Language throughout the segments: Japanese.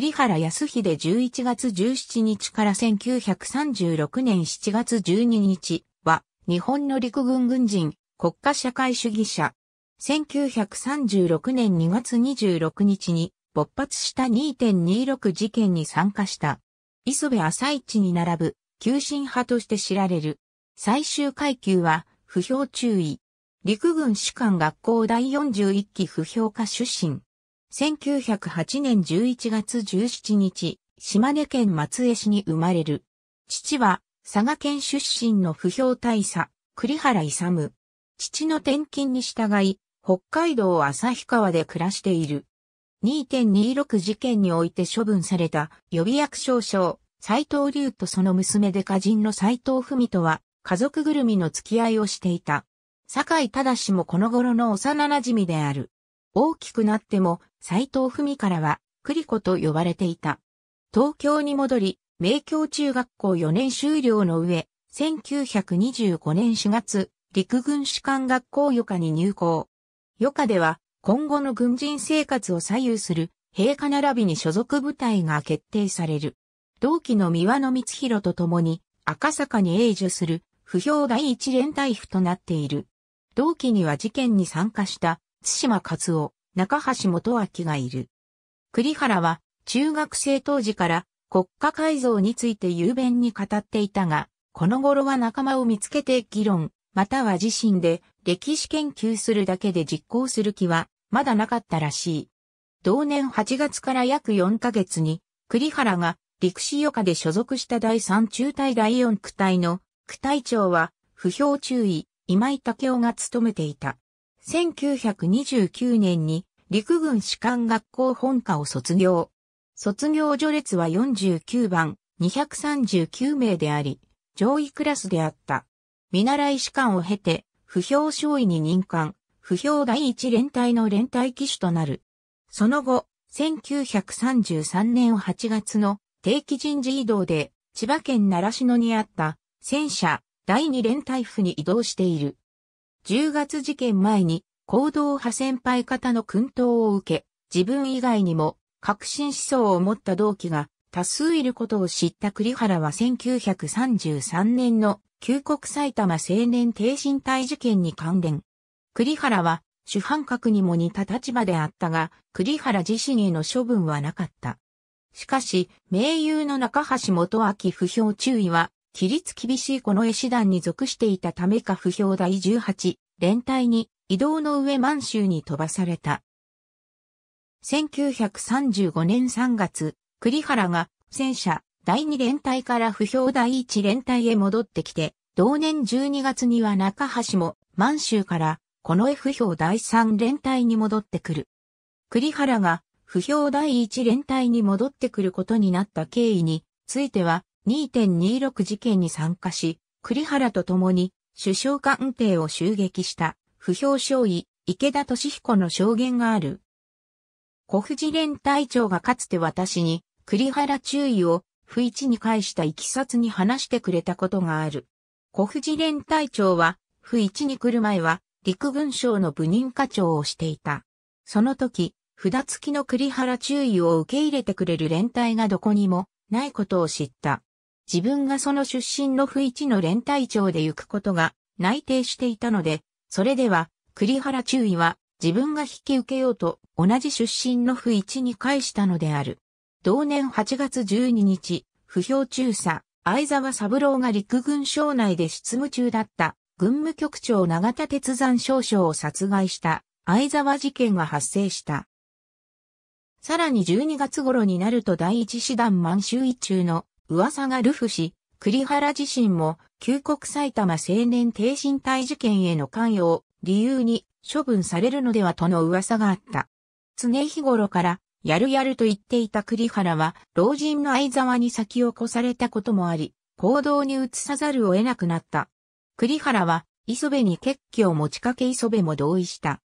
栗原康秀11月17日から1936年7月12日は、日本の陸軍軍人、国家社会主義者。1936年2月26日に勃発した2.26事件に参加した。磯部朝市に並ぶ、急進派として知られる。最終階級は、不評注意。陸軍士官学校第41期不評化出身。1908年11月17日、島根県松江市に生まれる。父は、佐賀県出身の不評大佐、栗原勇。父の転勤に従い、北海道旭川で暮らしている。2.26事件において処分された予備役少将、斎藤龍とその娘で歌人の斎藤文とは、家族ぐるみの付き合いをしていた。坂井正もこの頃の幼馴染である。大きくなっても斎藤文からは、栗子と呼ばれていた。東京に戻り、明教中学校4年修了の上、1925年4月、陸軍士官学校余暇に入校。余暇では、今後の軍人生活を左右する、陛下並びに所属部隊が決定される。同期の三輪の光弘と共に、赤坂に永住する、不評第一連隊府となっている。同期には事件に参加した、津島勝夫、中橋元明がいる。栗原は中学生当時から国家改造について雄弁に語っていたが、この頃は仲間を見つけて議論、または自身で歴史研究するだけで実行する気はまだなかったらしい。同年8月から約4ヶ月に、栗原が陸士余下で所属した第3中隊第4区隊の区隊長は、不評注意、今井武雄が務めていた。1929年に陸軍士官学校本科を卒業。卒業序列は49番239名であり、上位クラスであった。見習い士官を経て、不評少尉に任官、不評第一連隊の連隊機種となる。その後、1933年8月の定期人事異動で、千葉県奈良市野にあった戦車第二連隊府に移動している。10月事件前に、行動派先輩方の訓導を受け、自分以外にも革新思想を持った同期が多数いることを知った栗原は1933年の旧国埼玉青年低身体事件に関連。栗原は主犯格にも似た立場であったが、栗原自身への処分はなかった。しかし、名優の中橋元明不評注意は、規律厳しいこの絵師団に属していたためか不評第18連隊に移動の上満州に飛ばされた。1935年3月、栗原が戦車第2連隊から不評第1連隊へ戻ってきて、同年12月には中橋も満州からこの絵不評第3連隊に戻ってくる。栗原が不評第1連隊に戻ってくることになった経緯については2.26事件に参加し、栗原と共に首相官邸を襲撃した不評少尉池田敏彦の証言がある。小藤連隊長がかつて私に栗原注意を不一に返したいきさつに話してくれたことがある。小藤連隊長は不一に来る前は陸軍省の部任課長をしていた。その時、札付きの栗原注意を受け入れてくれる連隊がどこにもないことを知った。自分がその出身の不一の連隊長で行くことが内定していたので、それでは栗原中尉は自分が引き受けようと同じ出身の不一に返したのである。同年8月12日、不評中佐、相沢三郎が陸軍省内で執務中だった軍務局長長田鉄山少将を殺害した相沢事件が発生した。さらに12月頃になると第一師団満州一中の噂がルフし、栗原自身も、旧国埼玉青年低身体事件への関与を理由に処分されるのではとの噂があった。常日頃から、やるやると言っていた栗原は、老人の相沢に先を越されたこともあり、行動に移さざるを得なくなった。栗原は、磯部に決起を持ちかけ磯部も同意した。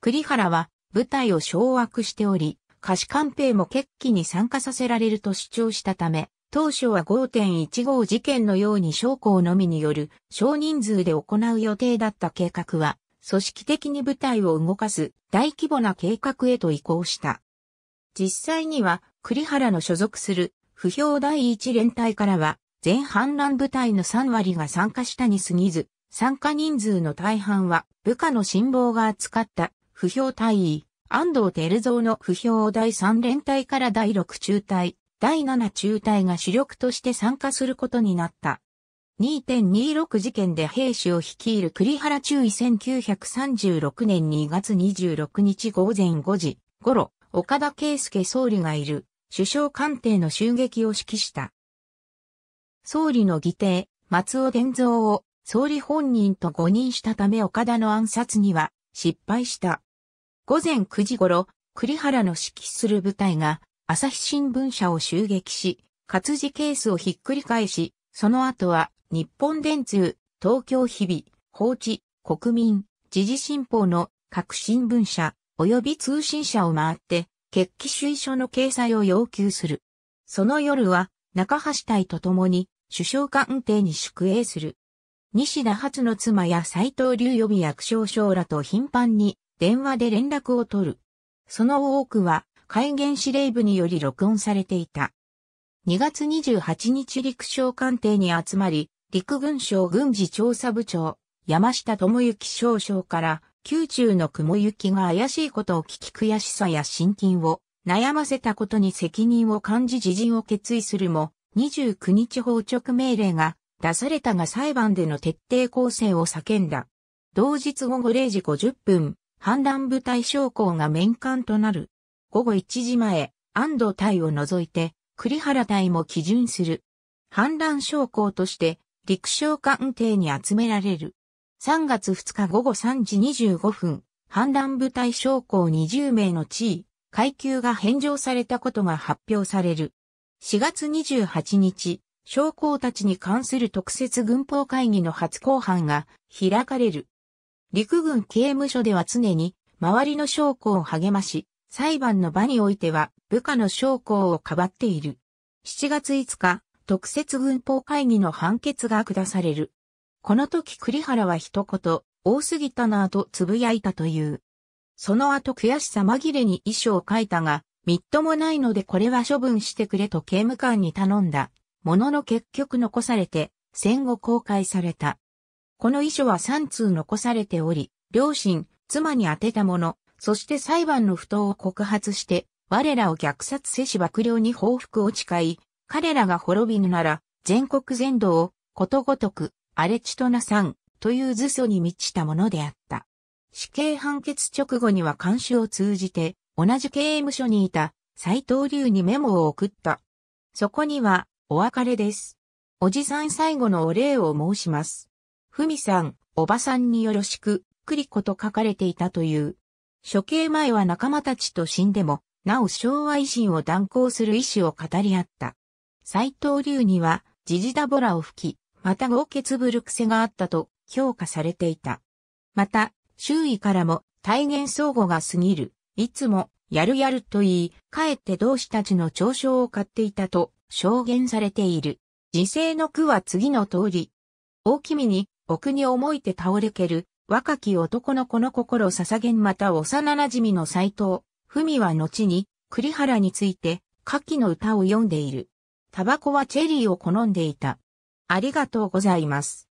栗原は、部隊を掌握しており、貸し官兵も決起に参加させられると主張したため、当初は5.15事件のように将校のみによる少人数で行う予定だった計画は、組織的に部隊を動かす大規模な計画へと移行した。実際には栗原の所属する不評第一連隊からは全反乱部隊の3割が参加したに過ぎず、参加人数の大半は部下の辛抱が扱った不評隊員、安藤照蔵の不評第3連隊から第6中隊、第7中隊が主力として参加することになった。2.26事件で兵士を率いる栗原中尉1936年2月26日午前5時頃、岡田圭介総理がいる首相官邸の襲撃を指揮した。総理の議定、松尾伝蔵を総理本人と誤認したため岡田の暗殺には失敗した。午前9時頃、栗原の指揮する部隊が朝日新聞社を襲撃し、活字ケースをひっくり返し、その後は日本電通、東京日々、法治、国民、時事新報の各新聞社及び通信社を回って、決起主意書の掲載を要求する。その夜は中橋隊と共に首相官邸に宿営する。西田初の妻や斎藤隆予備役少将らと頻繁に電話で連絡を取る。その多くは戒厳司令部により録音されていた。2月28日陸将官邸に集まり、陸軍省軍事調査部長、山下智之少将から、宮中の雲行きが怪しいことを聞き悔しさや親近を悩ませたことに責任を感じ自陣を決意するも、29日放直命令が出されたが裁判での徹底抗戦を叫んだ。同日午後0時50分、反乱部隊将校が面官となる。午後1時前、安藤隊を除いて、栗原隊も基準する。反乱将校として、陸将官邸に集められる。3月2日午後3時25分、反乱部隊将校20名の地位、階級が返上されたことが発表される。4月28日、将校たちに関する特設軍法会議の初公判が開かれる。陸軍刑務所では常に周りの将校を励まし、裁判の場においては部下の将校をかばっている。7月5日、特設軍法会議の判決が下される。この時栗原は一言、多すぎたなぁと呟いたという。その後悔しさ紛れに遺書を書いたが、みっともないのでこれは処分してくれと刑務官に頼んだ。ものの結局残されて、戦後公開された。この遺書は3通残されており、両親、妻に宛てたもの、そして裁判の不当を告発して、我らを虐殺せし幕僚に報復を誓い、彼らが滅びぬなら、全国全土を、ことごとく、荒れ地となさん、という図書に満ちたものであった。死刑判決直後には監視を通じて、同じ刑務所にいた、斎藤龍にメモを送った。そこには、お別れです。おじさん最後のお礼を申します。ふみさん、おばさんによろしく、くりこと書かれていたという。処刑前は仲間たちと死んでも、なお昭和維新を断行する意思を語り合った。斎藤龍には、ジジダボラを吹き、また豪傑ぶる癖があったと評価されていた。また、周囲からも、大言相互が過ぎる、いつも、やるやると言い、かえって同志たちの嘲笑を買っていたと証言されている。時世の句は次の通り。大君に、奥に思いて倒れける、若き男の子の心捧げんまた幼馴染の斎藤、文は後に、栗原について、下記の歌を読んでいる。タバコはチェリーを好んでいた。ありがとうございます。